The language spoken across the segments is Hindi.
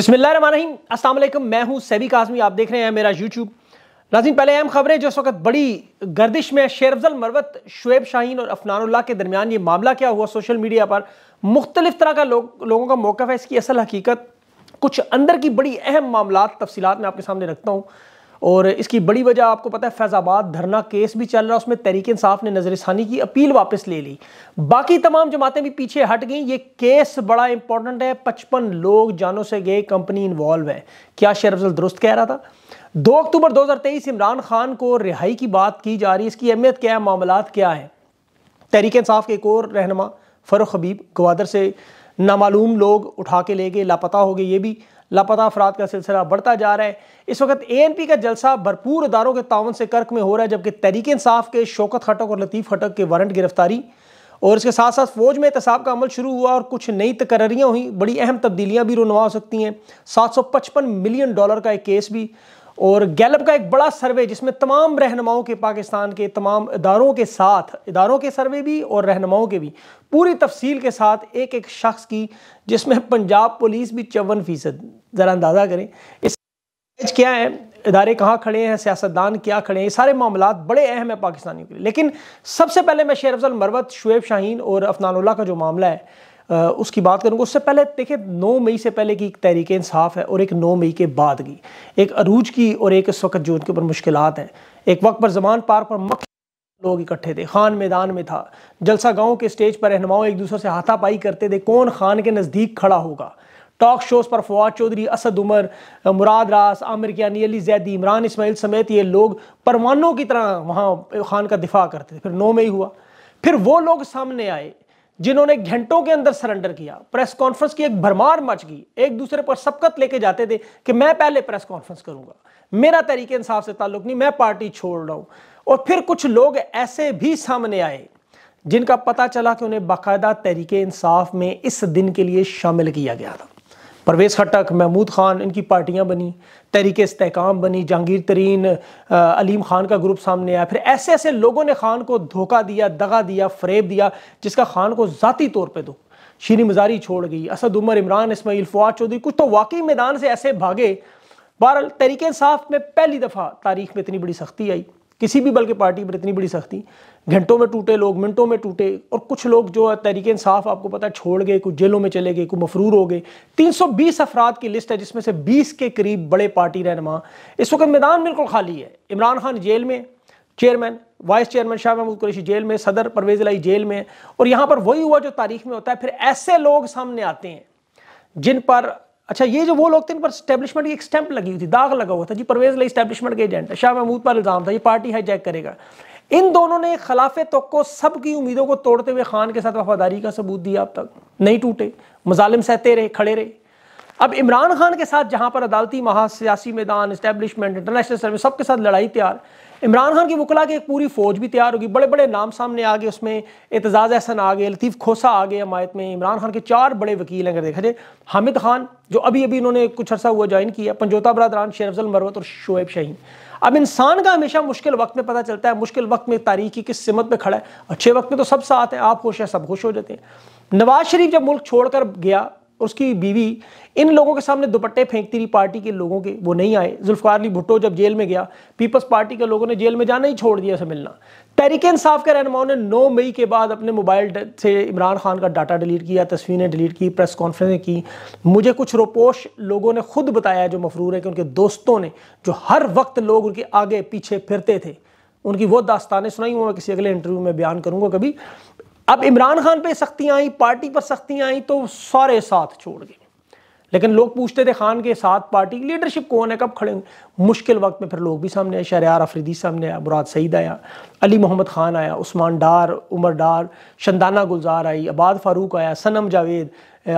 अस्सलाम वालेकुम मैं हूं सैबी काजमी आप देख रहे हैं मेरा यूट्यूब नाजिन पहले अहम खबरें जो इस वक्त बड़ी गर्दिश में शेर अफजल मरवत शुएब शाहीन और अफनानुल्ला के दरमियान ये मामला क्या हुआ सोशल मीडिया पर मुख्तलिफ तरह का लोग लोगों का मौका है इसकी असल हकीकत कुछ अंदर की बड़ी अहम मामला तफसीत मैं आपके सामने रखता हूँ और इसकी बड़ी वजह आपको पता है फैज़ाबाद धरना केस भी चल रहा उसमें तहरीक इंसाफ ने नजर षानी की अपील वापस ले ली बाकी तमाम जमातें भी पीछे हट गई ये केस बड़ा इंपॉर्टेंट है पचपन लोग जानों से गए कंपनी इन्वॉल्व है क्या शेर अफजल दुरुस्त कह रहा था दो अक्टूबर तेईस इमरान खान को रिहाई की बात की जा रही है इसकी अहमियत क्या है मामला क्या है तहरीक इंसाफ के एक और रहनमा फ़रुख हबीब गवादर से नामालूम लोग उठा के ले गए लापता हो गए ये भी लापता अफराद का सिलसिला बढ़ता जा रहा है इस वक्त ए एन पी का जलसा भरपूर अदारों के तावन से कर्क में हो रहा है जबकि तहरीक इंसाफ के शौकत खटक और लतीफ़ खटक के वारंट गिरफ्तारी और इसके साथ साथ फौज में एहतसाब का अमल शुरू हुआ और कुछ नई तकर्रियाँ हुई बड़ी अहम तब्दीलियाँ भी रुनवा हो सकती हैं सात सौ पचपन मिलियन डॉलर का एक केस भी और गैलप का एक बड़ा सर्वे जिसमें तमाम रहनुमाओं के पाकिस्तान के तमाम इदारों के साथ इदारों के सर्वे भी और रहनुमाओं के भी पूरी तफसील के साथ एक एक शख्स की जिसमें पंजाब पुलिस भी चौवन फ़ीसद ज़रा अंदाज़ा करें इस क्या है इदारे कहाँ खड़े हैं सियासतदान क्या खड़े हैं ये सारे मामला बड़े अहम हैं पाकिस्तानियों के लिए लेकिन सबसे पहले मैं शेर अफजल मरवत शुएब शाहीन और अफनानुल्ला का जो मामला है उसकी बात करूँगा उससे पहले देखिए नौ मई से पहले की एक तहरीक इंसाफ है और एक नौ मई के बाद की एक अरूज की और एक इस वक्त जो उनके ऊपर मुश्किल हैं एक वक्त पर जमान पार पर मक लोग इकट्ठे थे खान मैदान में था जलसा गांव के स्टेज पर रहनुमाओं एक दूसरे से हाथापाई करते थे कौन खान के नज़दीक खड़ा होगा टॉक शोज़ पर फवाद चौधरी असद उमर मुराद रास आमिर कियानी अली जैदी इमरान इसमाइल समेत ये लोग परवानों की तरह वहाँ खान का दिफा करते थे फिर नौ मई हुआ फिर वो लोग सामने आए जिन्होंने घंटों के अंदर सरेंडर किया प्रेस कॉन्फ्रेंस की एक भरमार मच गई एक दूसरे पर सबकत लेके जाते थे कि मैं पहले प्रेस कॉन्फ्रेंस करूंगा मेरा तरीके इंसाफ से ताल्लुक नहीं मैं पार्टी छोड़ रहा हूं और फिर कुछ लोग ऐसे भी सामने आए जिनका पता चला कि उन्हें बाकायदा तरीके इंसाफ में इस दिन के लिए शामिल किया गया था परवेज़ खटक महमूद ख़ान इनकी पार्टियाँ बनी तहरीक इसकाम बनी जहांगीर तरीन अलीम ख़ान का ग्रुप सामने आया फिर ऐसे ऐसे लोगों ने ख़ान को धोखा दिया दगा दिया फरेब दिया जिसका ख़ान को ज़ाती तौर पर दो शीरी मजारी छोड़ गई असद उमर इमरान इसमाइल फवाद चौधरी कुछ तो वाकई मैदान से ऐसे भागे बहरहाल तहरीक साफ में पहली दफ़ा तारीख में इतनी बड़ी सख्ती आई किसी भी बल्कि पार्टी पर इतनी बड़ी सख्ती घंटों में टूटे लोग मिनटों में टूटे और कुछ लोग जो है तहरीक इंसाफ आपको पता है छोड़ गए कुछ जेलों में चले गए कुछ मफरूर हो गए 320 अफराद की लिस्ट है जिसमें से 20 के करीब बड़े पार्टी रहनमा इस वक्त मैदान बिल्कुल खाली है इमरान खान जेल में chairman vice chairman Shah Mahmood Qureshi जेल में सदर परवेज लाई जेल में और यहाँ पर वही हुआ जो तारीख में होता है फिर ऐसे लोग सामने आते हैं जिन पर अच्छा ये जो वो लोग थे इन पर स्टैब्लिशमेंट की एक स्टैंप लगी हुई थी दाग लगा हुआ था जी परवेज लाई स्टैब्लिशमेंट के एजेंट है शाह महमूद पर इल्ज़ाम था ये पार्टी हाईजैक करेगा इन दोनों ने खिलाफ तो सब की उम्मीदों को तोड़ते हुए खान के साथ वफादारी का सबूत दिया अब तक नहीं टूटे मजालिम सहते रहे खड़े रहे अब इमरान खान के साथ जहां पर अदालती महा सियासी मैदान इस्टेब्लिशमेंट इंटरनेशनल सर्विस सबके साथ लड़ाई तैयार इमरान खान की वकला की एक पूरी फौज भी तैयार होगी बड़े बड़े नाम सामने आ गए उसमें एतजाज़ एहसन आ गए लतीफ़ खोसा आ गए हमायत में इमरान खान के चार बड़े वकील हैं अगर देखा जाए हामिद खान जो अभी अभी इन्होंने कुछ अरसा हुआ ज्वाइन किया पंजोता बरदरान शेरफल मरवत और शोएब शहीन अब इंसान का हमेशा मुश्किल वक्त में पता चलता है मुश्किल वक्त में तारीख की किस सिमत में खड़ा है अच्छे वक्त में तो सब साथ हैं आप खुश हैं सब खुश हो जाते हैं नवाज शरीफ जब मुल्क छोड़कर गया उसकी बीवी इन लोगों के सामने दुपट्टे फेंकती रही पार्टी के लोगों के वो नहीं आए जुल्फ़ार अली भुट्टो जब जेल में गया पीपल्स पार्टी के लोगों ने जेल में जाना ही छोड़ दिया उसे मिलना तहरीक इंसाफ के रहनुमाओं ने 9 मई के बाद अपने मोबाइल से इमरान खान का डाटा डिलीट किया तस्वीरें डिलीट की प्रेस कॉन्फ्रेंसें की मुझे कुछ रोपोश लोगों ने खुद बताया जो मफरूर है कि उनके दोस्तों ने जो हर वक्त लोग उनके आगे पीछे फिरते थे उनकी वो दास्तानें सुनाई हूँ मैं किसी अगले इंटरव्यू में बयान करूँगा कभी अब इमरान खान पे सख्तियां आई पार्टी पर सख्तियां आई तो सारे साथ छोड़ गए लेकिन लोग पूछते थे खान के साथ पार्टी की लीडरशिप कौन है कब खड़े मुश्किल वक्त में फिर लोग भी सामने आए शहरियार अफरीदी सामने आया मुराद सईद आया अली मोहम्मद खान आया उस्मान डार उमर डार शंदाना गुलजार आई अबाद फारूक आया सनम जावेद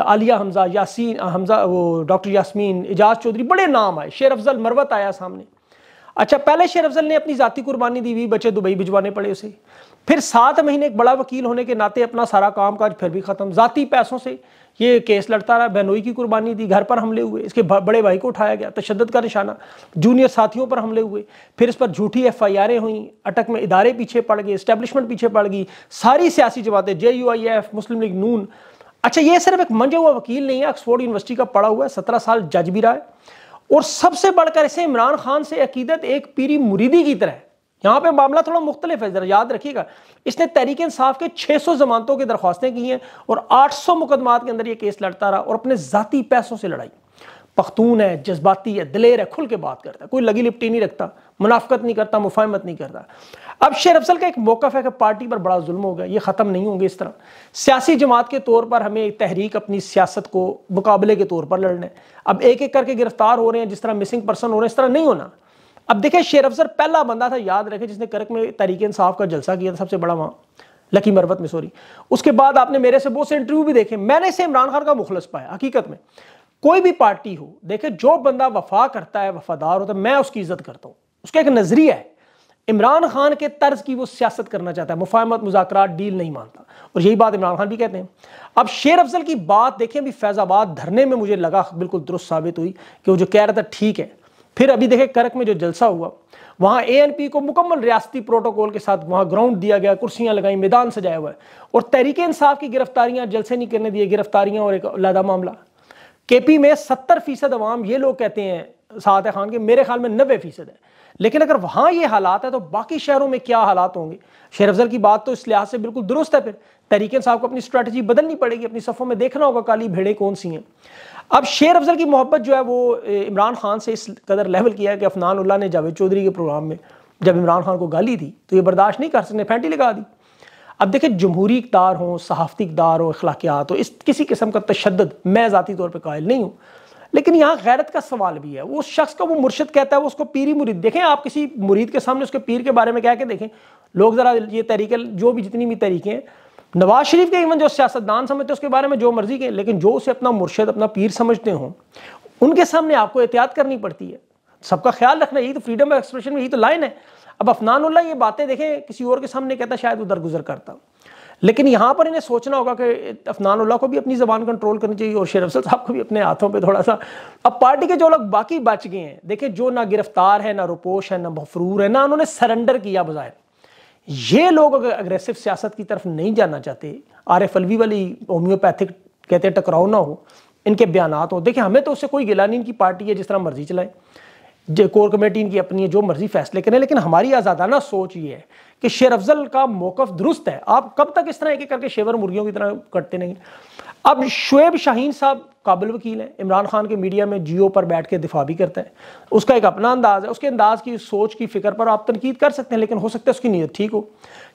आलिया हमजा यासीन हमजा वो डॉक्टर यासमीन एजाज चौधरी बड़े नाम आए शेर अफजल मरवत आया सामने अच्छा पहले शेर अफजल ने अपनी जाती कुर्बानी दी हुई बच्चे दुबई भिजवाने पड़े उसे फिर सात महीने एक बड़ा वकील होने के नाते अपना सारा काम काज फिर भी ख़त्म जाति पैसों से ये केस लड़ता रहा बहनोई की कुर्बानी दी घर पर हमले हुए इसके बड़े भाई को उठाया गया तशद का निशाना जूनियर साथियों पर हमले हुए फिर इस पर झूठी एफ आई आरें हुई अटक में इदारे पीछे पड़ गए इस्टेब्लिशमेंट पीछे पड़ गई सारी सियासी जमातें J U I F Muslim League Noon अच्छा ये सिर्फ एक मंजे हुआ वकील नहीं है ऑक्सफोर्ड यूनिवर्सिटी का पढ़ा हुआ है सत्रह साल जज भी रहा है और सबसे बढ़कर इसे इमरान खान से अकीदत एक पीरी मुरीदी की तरह है यहाँ पे मामला थोड़ा मुख्तलिफ है जरा याद रखिएगा इसने तहरीक इंसाफ के 600 जमानतों की दरख्वास्तें की हैं और 800 मुकदमात के अंदर ये केस लड़ता रहा और अपने ज़ाती पैसों से लड़ाई पख्तून है जज्बाती है दिलेर है खुल के बात करता है कोई लगी लिपटी नहीं रखता मुनाफ्त नहीं करता मुफाहमत नहीं करता अब शेर अफसल का एक मौक़ है कि पार्टी पर बड़ा जुल्म हो गया ये ख़त्म नहीं होंगे इस तरह सियासी जमात के तौर पर हमें तहरीक अपनी सियासत को मुकाबले के तौर पर लड़ना है अब एक एक करके गिरफ्तार हो रहे हैं जिस तरह मिसिंग पर्सन हो रहे हैं इस तरह नहीं होना अब देखिए शेर अफसर पहला बंदा था याद रखे जिसने करक में तहरीक इंसाफ का जलसा किया था सबसे बड़ा वहाँ लकी मरवत में सॉरी उसके बाद आपने मेरे से बहुत से इंटरव्यू भी देखे मैंने इसे इमरान खान का मुखलस पाया हकीकत में कोई भी पार्टी हो देखे जो बंदा वफा करता है वफादार होता है मैं उसकी इज्जत करता हूँ उसका एक नज़रिया है इमरान खान के तर्ज की वो सियासत करना चाहता है मुफाहमत मुजाकर डील नहीं मानता और यही बात इमरान खान भी कहते हैं अब शेर अफजल की बात देखें अभी फैज़ाबाद धरने में मुझे लगा बिल्कुल दुरुस्त साबित हुई कि वो जो कह रहा था ठीक है फिर अभी देखें करक में जो जलसा हुआ वहाँ ए एन पी को मुकम्मल रियाती प्रोटोकॉल के साथ वहाँ ग्राउंड दिया गया कुर्सियाँ लगाई मैदान सजाया हुआ है और तहरीक इंसाफ की गिरफ्तारियाँ जलसे नहीं करने दिए गिरफ्तारियाँ और एक लादा मामला के पी में सत्तर फीसद अवाम ये लोग कहते हैं साहत खान के मेरे ख्याल में नबे फीसद है लेकिन अगर वहां ये हालात है तो बाकी शहरों में क्या हालात होंगे शेर अफजल की बात तो इस लिहाज से बिल्कुल दुरुस्त है फिर तरीके साहब को अपनी स्ट्रेटजी बदलनी पड़ेगी अपनी सफ़ों में देखना होगा काली भेड़े कौन सी हैं अब शेर अफजल की मोहब्बत जो है वो इमरान खान से इस कदर लेवल किया है कि अफनान उल्ला ने जावेद चौधरी के प्रोग्राम में जब इमरान खान को गाली दी तो ये बर्दाश्त नहीं कर सकते फैंटी लगा दी अब देखिए जमहूरी इकदार हो सहाफ़ती इकदार हो अखलाकियात हो इस किसी किस्म का तशद मैं ज़ाती तौर पर कायल नहीं हूँ लेकिन यहाँ गैरत का सवाल भी है वो शख्स को वो मुर्शद कहता है वो उसको पीरी मुरीद देखें आप किसी मुरीद के सामने उसके पीर के बारे में कह के देखें लोग ज़रा ये तरीके जो भी जितनी भी तरीके हैं नवाज शरीफ के इवन जो सियासतदान समझते हैं उसके बारे में जो मर्जी के लेकिन जो उसे अपना मुर्शद अपना पीर समझते हों उनके सामने आपको एहतियात करनी पड़ती है सबका ख्याल रखना यही तो फ्रीडम ऑफ एक्सप्रेशन में यही तो लाइन है अब अफनानुल्ला ये बातें देखें किसी और के सामने कहता शायद उधर गुजर करता लेकिन यहाँ पर इन्हें सोचना होगा कि अफनानुल्ला को भी अपनी जबान कंट्रोल करनी चाहिए और शेर अफसल साहब को भी अपने हाथों पर थोड़ा सा अब पार्टी के जो लोग बाकी बच गए हैं देखें जो ना गिरफ्तार है ना रुपोश है ना मफरूर है ना उन्होंने सरेंडर किया बजाय ये लोग अगर अग्रेसिव सियासत की तरफ नहीं जाना चाहते आर एफ अलवी वाली होम्योपैथिक कहते हैं टकराव ना हो इनके बयान हो देखिए हमें तो उससे कोई गिला नहीं इनकी पार्टी है जिस तरह मर्जी चलाए कोर कमेटी इनकी अपनी है जो मर्जी फैसले करें लेकिन हमारी आज़ादाना सोच ये है कि शेर अफजल का मौकफ दुरुस्त है आप कब तक इस तरह एक एक करके शेवर मुर्गियों की तरह कटते नहीं अब शुएब शाहीन साहब काबिल वकील हैं इमरान खान के मीडिया में जियो पर बैठ के दिफा भी करते हैं उसका एक अपना अंदाज है उसके अंदाज की सोच की फिक्र पर आप तनकीद कर सकते हैं लेकिन हो सकता है उसकी नीयत ठीक हो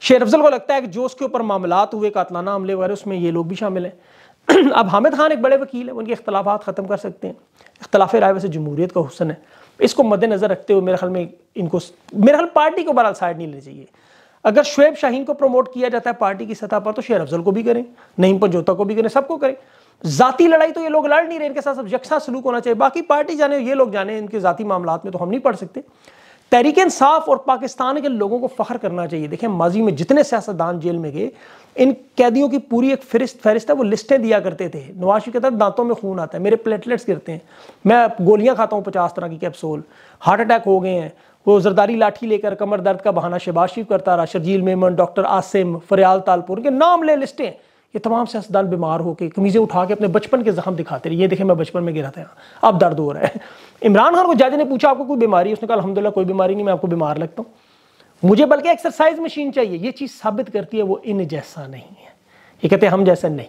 शेर अफजल को लगता है कि जो उसके ऊपर मामला हुए कातलाना हमले वगैरह उसमें ये लोग भी शामिल हैं अब हामिद खान एक बड़े वकील हैं उनके अख्तलाफात ख़त्म कर सकते हैं इख्तलाफ राय वैसे जमहूरीत का हुसन है इसको मद्देनजर रखते हुए मेरे ख्याल में इनको मेरे ख्याल पार्टी को बहरहाल साइड नहीं लेनी चाहिए अगर शुएब शाहीन को प्रमोट किया जाता है पार्टी की सतह पर तो शेर अफजल को भी करें पर जोता को भी करें सबको करें जाती लड़ाई तो ये लोग लड़ नहीं रहे इनके साथ सब यकसा सलूक होना चाहिए बाकी पार्टी जाने ये लोग जाने इनके जाती मामला में तो हम नहीं पढ़ सकते तहरीक इंसाफ और पाकिस्तान के लोगों को फ़ख्र करना चाहिए देखें माजी में जितने सियासतदान जेल में गए इन कैदियों की पूरी एक फहरिस्त फहरिस्त है वो लिस्टें दिया करते थे नवाज शरीफ कहता दांतों में खून आता है मेरे प्लेटलेट्स गिरते हैं मैं गोलियां खाता हूँ पचास तरह की कैप्सूल हार्ट अटैक हो गए हैं वो जरदारी लाठी लेकर कमर दर्द का बहाना शबाशी करता रहा शर्जील मेमन डॉक्टर आसिम फरियाल तालपुर के नाम ले लिस्टें ये तमाम सियासतदान बीमार होकर कमीज़ें उठा के अपने बचपन के जख्म दिखाते रहे ये देखें मैं बचपन में गिरा था अब दर्द हो रहा है इमरान खान को जायदे ने पूछा आपको कोई बीमारी उसने कहा अलहमदिल्ला कोई बीमारी नहीं मैं आपको बीमार लगता हूँ मुझे बल्कि एक्सरसाइज मशीन चाहिए ये चीज़ साबित करती है वो इन जैसा नहीं है ये कहते हैं हम जैसा नहीं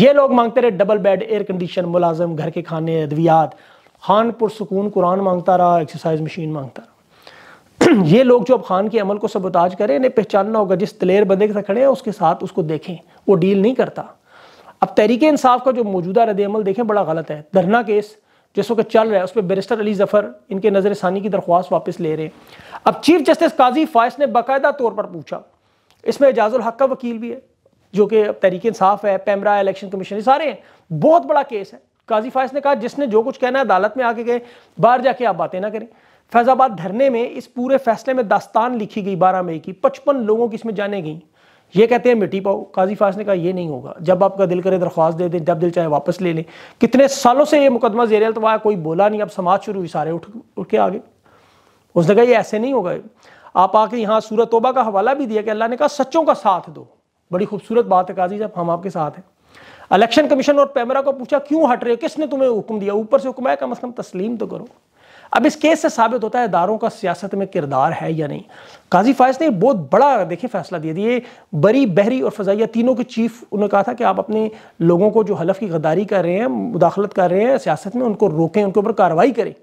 ये लोग मांगते रहे डबल बेड एयर कंडीशन मुलाजम घर के खाने अद्वियात खान पुरसकून कुरान मांगता रहा एक्सरसाइज मशीन मांगता रहा ये लोग जो अब खान के अमल को सबोताज करें इन्हें पहचानना होगा जिस तलेर बंदे के साथ खड़े हैं उसके साथ उसको देखें वो डील नहीं करता अब तहरीक इंसाफ का जो मौजूदा रद्द अमल देखें बड़ा गलत है धरना केस जिस वक्त चल रहा है उस पर बैरिस्टर अली जफर इनके नज़र षानी की दरख्वास्त वापस ले रहे हैं अब चीफ जस्टिस काजी फायस ने बाकायदा तौर पर पूछा इसमें एजाजुल हक का वकील भी है जो कि तहरीक इंसाफ है पैमरा इलेक्शन कमीशन सारे हैं बहुत बड़ा केस है काजी फायस ने कहा जिसने जो कुछ कहना है अदालत में आके गए बाहर जाके आप बातें ना करें फैजाबाद धरने में इस पूरे फैसले में दास्तान लिखी गई बारह मई की पचपन लोगों की इसमें जाने गई ये कहते हैं मिट्टी पाओ काजी फास ने कहा ये नहीं होगा जब आपका दिल करे दरख्वास्त दे दें जब दिल चाहे वापस ले लें कितने सालों से ये मुकदमा जेर तो है कोई बोला नहीं अब समाज शुरू हुई सारे उठ उठ के आगे उसने कहा ये ऐसे नहीं होगा आप आके यहाँ सूरत तोबा का हवाला भी दिया कि अल्लाह ने कहा सच्चों का साथ दो बड़ी खूबसूरत बात है काजी जब हम आपके साथ हैं इलेक्शन कमीशन और पैमरा को पूछा क्यों हट रहे हो किसने तुम्हें हुक्म दिया ऊपर से हुक्म आया कम अज़ कम तस्लीम तो करो अब इस केस से साबित होता है दारों का सियासत में किरदार है या नहीं काजी फायस ने बहुत बड़ा देखिए फैसला दिया दिए बरी बहरी और फजाइया तीनों के चीफ उन्होंने कहा था कि आप अपने लोगों को जो हलफ की गद्दारी कर रहे हैं मुदाखलत कर रहे हैं सियासत में उनको रोकें उनके ऊपर कार्रवाई करें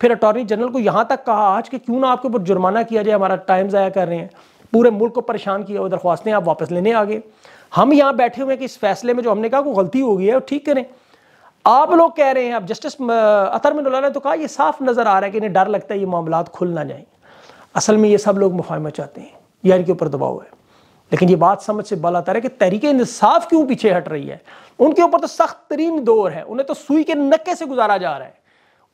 फिर अटॉर्नी जनरल को यहाँ तक कहा आज कि क्यों ना आपके ऊपर जुर्माना किया जाए हमारा टाइम ज़ाया कर रहे हैं पूरे मुल्क को परेशान किया हुआ दरख्वास्तें आप वापस लेने आ गए हम यहाँ बैठे हुए हैं कि इस फैसले में जो हमने कहा वो गलती हो गई है ठीक करें आप लोग कह रहे हैं अब जस्टिस अतर ने तो कहा ये साफ नज़र आ रहा है कि इन्हें डर लगता है ये मामला खुल ना जाए असल में ये सब लोग मुफाहमा चाहते हैं या इनके ऊपर दबाव है लेकिन ये बात समझ से बाला तर है कि तहरीक इंसाफ क्यों पीछे हट रही है उनके ऊपर तो सख्त तरीन दौर है उन्हें तो सुई के नक्के से गुजारा जा रहा है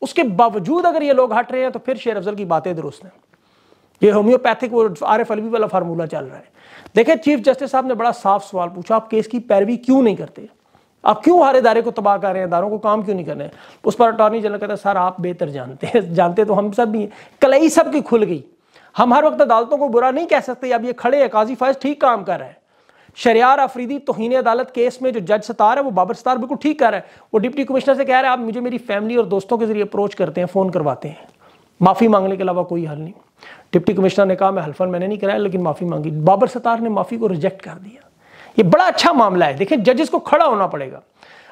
उसके बावजूद अगर ये लोग हट रहे हैं तो फिर शेर अफजल की बातें दुरुस्त हैं ये होम्योपैथिक वो आर एफ अलवी वाला फार्मूला चल रहा है देखिए चीफ जस्टिस साहब ने बड़ा साफ सवाल पूछा आप केस की पैरवी क्यों नहीं करते आप क्यों हर इदारे को तबाह कर रहे हैं इदारों को काम क्यों नहीं कर रहे हैं उस पर अटॉर्नी जनरल कहता है सर आप बेहतर जानते हैं जानते तो हम सब भी हैं कलई सब की खुल गई हम हर वक्त अदालतों को बुरा नहीं कह सकते अब ये खड़े हैं काजी फैज ठीक काम कर रहे हैं शरियार अफरीदी तोहन अदालत केस में जो जज सतार है वो बाबर सतार बिल्कुल ठीक कर रहा है वो डिप्टी कमिश्नर से कह रहे हैं आप मुझे मेरी फैमिली और दोस्तों के जरिए अप्रोच करते हैं फ़ोन करवाते हैं माफ़ी मांगने के अलावा कोई हल नहीं डिप्टी कमिश्नर ने कहा मैं हल्फन मैंने नहीं कराया लेकिन माफ़ी मांगी बाबर सतार ने माफ़ी को रिजेक्ट कर दिया ये बड़ा अच्छा मामला है देखिए जजेस को खड़ा होना पड़ेगा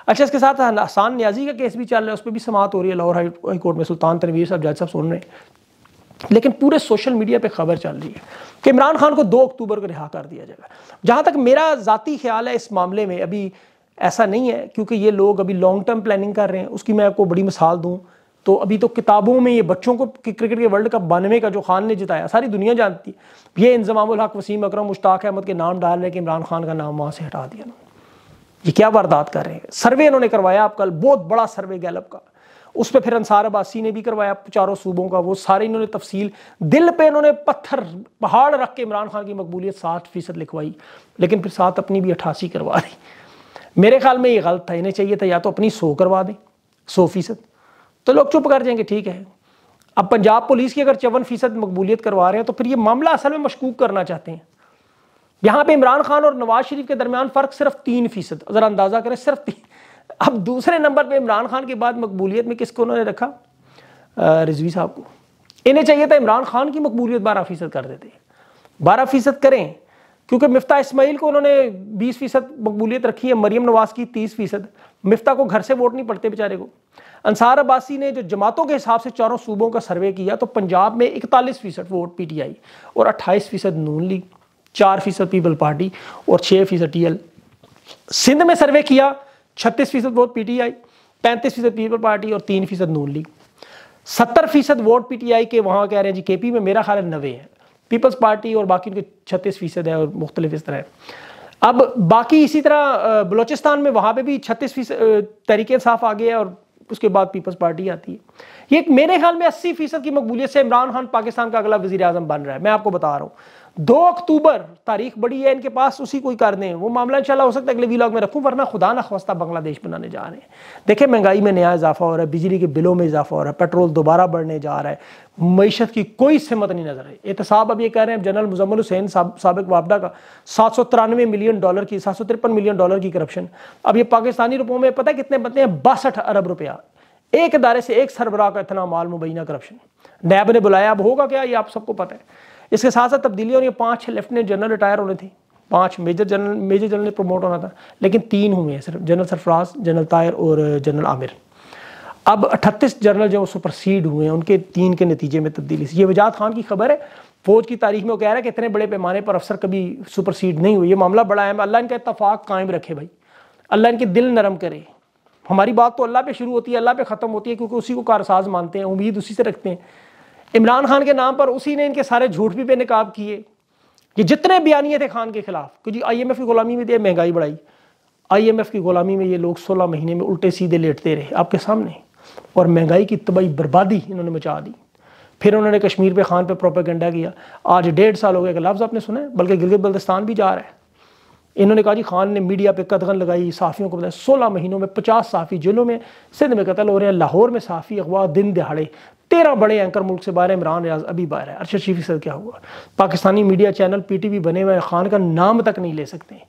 अच्छा इसके साथ आसान न्याजी का केस भी चल रहा है उस पर भी समाप्त हो रही है लाहौर हाई कोर्ट में सुल्तान तनवीर साहब जज साहब सुन रहे हैं लेकिन पूरे सोशल मीडिया पे खबर चल रही है कि इमरान खान को 2 अक्टूबर को रिहा कर दिया जाएगा जहां तक मेरा ज़ाती ख्याल है इस मामले में अभी ऐसा नहीं है क्योंकि ये लोग अभी लॉन्ग टर्म प्लानिंग कर रहे हैं उसकी मैं आपको बड़ी मिसाल दूँ तो अभी तो किताबों में ये बच्चों को क्रिकेट के वर्ल्ड कप बानवे का जो खान ने जिताया सारी दुनिया जानती है ये इंजमाम हक वसीम अकरम मुश्ताक अहमद के नाम डाल रहे कि इमरान खान का नाम वहाँ से हटा दिया ये क्या वारदात कर रहे हैं सर्वे इन्होंने करवाया आप कल बहुत बड़ा सर्वे गैलब का उस पर फिर अंसार अबासी ने भी करवाया चारों सूबों का वो सारे इन्होंने तफसील दिल पे इन्होंने पत्थर पहाड़ रख के इमरान खान की मकबूलियत साठ फीसद लिखवाई लेकिन फिर साथ अपनी भी अट्ठासी करवा दी मेरे ख्याल में ये गलत था इन्हें चाहिए था या तो अपनी सौ करवा दें सौ फीसद तो लोग चुप कर जाएंगे ठीक है अब पंजाब पुलिस की अगर चौवन फीसद मकबूलियत करवा रहे हैं तो फिर ये मामला असल में मशकूक करना चाहते हैं यहाँ पे इमरान खान और नवाज शरीफ के दरमियान फ़र्क सिर्फ तीन फीसद अगर अंदाज़ा करें सिर्फ तीन अब दूसरे नंबर पे इमरान खान के बाद मकबूलियत में किसको उन्होंने रखा रिजवी साहब को इन्हें चाहिए था इमरान खान की मकबूलियत बारह फ़ीसद कर देते बारह फ़ीसद करें क्योंकि मफ्ता इसमाइल को उन्होंने बीस फ़ीसद मकबूलियत रखी है मरीम नवाज़ की तीस फ़ीसद मिफ्ता को घर से वोट नहीं पड़ते बेचारे को अंसार अब्बासी ने जो जमातों के हिसाब से चारों सूबों का सर्वे किया तो पंजाब में इकतालीस फीसद वोट पी टी आई और अट्ठाईस फीसद नून लीग चार फीसद पीपल पार्टी और छः फीसद टी एल सिंध में सर्वे किया छत्तीस फीसद वोट पी टी आई पैंतीस फीसद पीपल पार्टी और तीन फीसद नून लीग सत्तर फीसद वोट पी टी आई के वहाँ कह रहे हैं जी के पी में मेरा ख्याल नवे है पीपल्स पार्टी और बाकी उनके छत्तीस फीसद है और मुख्तलिफ इस तरह है अब बाकी इसी तरह बलोचिस्तान में वहां पे भी छत्तीस फीसद तरीके साफ आ गया और उसके बाद पीपल्स पार्टी आती है ये मेरे ख्याल में अस्सी फीसद की मकबूलियत से इमरान खान पाकिस्तान का अगला वजीर बन रहा है मैं आपको बता रहा हूं दो अक्टूबर तारीख बड़ी है इनके पास उसी कोई कारण है वो मामला इंशाल्लाह हो सकता है अगले वीलॉग में रखूँ वरना खुदा ना खवास्ता बांग्लादेश बनाने जा रहे हैं देखें महंगाई में नया इजाफा हो रहा है बिजली के बिलों में इजाफा हो रहा है पेट्रोल दोबारा बढ़ने जा रहा है मीशत की कोई सिमत नहीं नजर आई एहतसाब अब ये कह रहे हैं जनरल मुजम्मल हुसैन सबक वापडा का सात सौ तिरानवे मिलियन डॉलर की सात सौ तिरपन मिलियन डॉलर की करप्शन अब ये पाकिस्तानी रुपयों में पता है कितने बनते हैं बासठ अरब रुपया एक अदारे से एक सरबराह का इतना माल मुबैना करप्शन नैब ने बुलाया अब होगा क्या ये आप सबको पता है इसके साथ साथ तब्दीली हो रही है पाँच लेफ्टिनेंट जनरल रिटायर होने थे पांच मेजर जनरल मेजर जनरल ने प्रमोट होना था लेकिन तीन हुए हैं सिर्फ जनरल सरफराज जनरल तायर और जनरल आमिर अब अट्ठतीस जनरल जो सुपरसीड हुए हैं उनके तीन के नतीजे में तब्दीली ये वजात खान की खबर है फौज की तारीख में वो कह रहा है कि इतने बड़े पैमाने पर अफसर कभी सुपरसीड नहीं हुए ये मामला बड़ा है अल्लाह इनका इतफाक़ कायम रखे भाई अल्लाह इनके दिल नरम करे हमारी बात तो अल्लाह पे शुरू होती है अल्लाह पे ख़त्म होती है क्योंकि उसी को कारसाज मानते हैं उम्मीद उसी से रखते हैं इमरान खान के नाम पर उसी ने इनके सारे झूठ भी बेनकाब किए ये जितने बयानिए थे खान के खिलाफ क्योंकि आई एम एफ की गुलामी में दिया महंगाई बढ़ाई आई एम एफ की गुलामी में ये लोग सोलह महीने में उल्टे सीधे लेटते रहे आपके सामने और महंगाई की तबाही बर्बादी इन्होंने मचा दी फिर उन्होंने कश्मीर पे खान पे प्रोपेगेंडा किया आज डेढ़ साल हो गया लफ्ज़ आपने सुना है बल्कि गिलगित बल्तिस्तान भी जा रहा है इन्होंने कहा जी खान ने मीडिया पर कदगन लगाई साफ़ियों को बताया सोलह महीनों में पचास साफ़ी जेलों में सिंध में कतल हो रहे हैं लाहौर में साफ़ी अगवा दिन दिहाड़े तेरह बड़े एंकर मुल्क से बाहर इमरान रियाज अभी बाहर है अरशद शीफी सर क्या हुआ Pakistani media channel P T V बने हुए खान का नाम तक नहीं ले सकते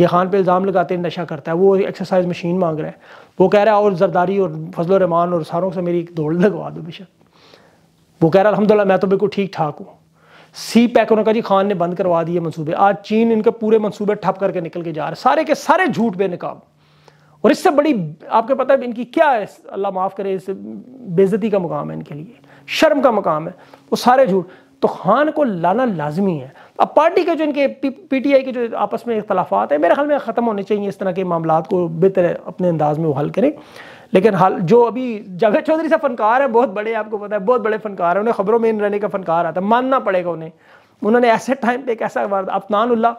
ये खान पे इल्ज़ाम लगाते हैं नशा करता है वो एक्सरसाइज मशीन मांग रहे हैं वो कह रहा है और जरदारी और फजल रमान और सारों से मेरी दौड़ लगवा दो बेशक वो कह रहा है अलहमदिल्ला मैं तो बिल्कुल ठीक ठाक हूँ सी पैक उन्होंने कहा जी खान ने बंद करवा दिए मनसूबे आज चीन इनके पूरे मनसूबे ठप करके निकल के जा रहे सारे के सारे झूठ बेनकाब और इससे बड़ी आपको पता है इनकी क्या है अल्लाह माफ़ करे इस बेज़ती का मुकाम है इनके लिए शर्म का मुकाम है वो सारे झूठ तो खान को लाना लाजमी है अब पार्टी के जो इनके पी टी आई के जो आपस में इख्तलाफात हैं मेरे ख्याल में ख़त्म होने चाहिए इस तरह के मामला को बेहतर अपने अंदाज में वो हल करें लेकिन हाल जो अभी जगह चौधरी साहब फनकार है बहुत बड़े आपको पता है बहुत बड़े फनकार हैं उन्हें खबरों में इन रहने का फनकार आता है मानना पड़ेगा उन्हें उन्होंने ऐसे टाइम पे एक ऐसा अपनानुल्ला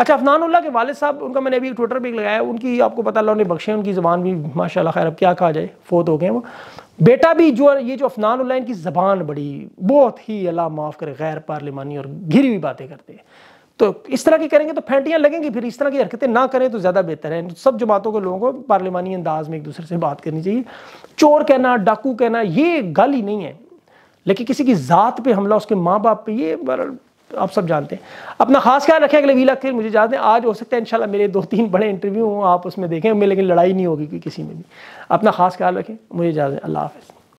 अच्छा उल्ला के वाले साहब उनका मैंने अभी ट्विटर पर लगाया उनकी आपको पता अल्लाह बख्शे उनकी ज़बान भी माशाल्लाह खैर अब क्या कहा जाए फोत हो गए वो बेटा भी जो ये जो उल्ला इनकी ज़बान बड़ी बहुत ही अल्लाह माफ़ करे गैर पार्लिमानी और घिरी हुई बातें करते हैं तो इस तरह की करेंगे तो फैंटियाँ लगेंगी फिर इस तरह की हरकतें ना करें तो ज़्यादा बेहतर है सब जमातों के लोगों को पार्लिमानी अंदाज में एक दूसरे से बात करनी चाहिए चोर कहना डाकू कहना ये गल ही नहीं है लेकिन किसी की ज़ात पे हमला उसके माँ बाप पे ये तो आप सब जानते हैं अपना खास ख्याल रखें अगले वीला खेल मुझे जानते हैं आज हो सकता है इंशाल्लाह मेरे दो तीन बड़े इंटरव्यू हों आप उसमें देखें लेकिन लड़ाई नहीं होगी किसी में भी अपना खास ख्याल रखें मुझे जानते हैं अल्लाह हाफिज़